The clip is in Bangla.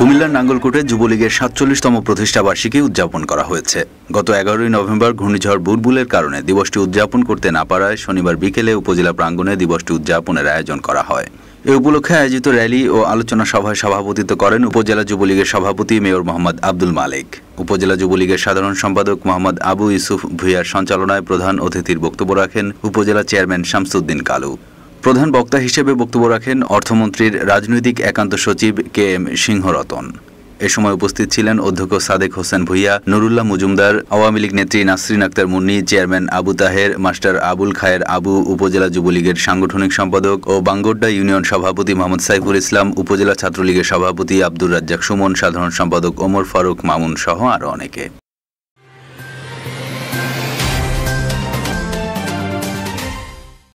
কুমিল্লার নাঙ্গলকোটে যুবলীগের সাতচল্লিশতম প্রতিষ্ঠাবার্ষিকী উদযাপন করা হয়েছে গত এগারোই নভেম্বর ঘূর্ণিঝড় বুলবুলের কারণে দিবসটি উদযাপন করতে না পারায় শনিবার বিকেলে উপজেলা প্রাঙ্গণে দিবসটি উদযাপনের আয়োজন করা হয় এ উপলক্ষে আয়োজিত র্যালি ও আলোচনা সভায় সভাপতিত্ব করেন উপজেলা যুবলীগের সভাপতি মেয়র মোহাম্মদ আব্দুল মালিক উপজেলা যুবলীগের সাধারণ সম্পাদক মোহাম্মদ আবু ইউসুফ ভুইয়ার সঞ্চালনায় প্রধান অতিথির বক্তব্য রাখেন উপজেলা চেয়ারম্যান শামসুদ্দিন কালু প্রধান বক্তা হিসেবে বক্তব্য রাখেন অর্থমন্ত্রীর রাজনৈতিক একান্ত সচিব কে এম সিংহরতন এ সময় উপস্থিত ছিলেন অধ্যক্ষ সাদেক হোসেন ভুইয়া নুরুল্লাহ মজুমদার আওয়ামী লীগ নেত্রী নাসরিন আক্তার মুন্নি চেয়ারম্যান আবু তাহের মাস্টার আবুল খায়ের আবু উপজেলা যুবলীগের সাংগঠনিক সম্পাদক ও বাঙ্গোড্ডা ইউনিয়ন সভাপতি মোহাম্মদ সাইফুল ইসলাম উপজেলা ছাত্রলীগের সভাপতি আব্দুর রাজ্জাক সুমন সাধারণ সম্পাদক ওমর ফারুক মামুন সহ আরও অনেকে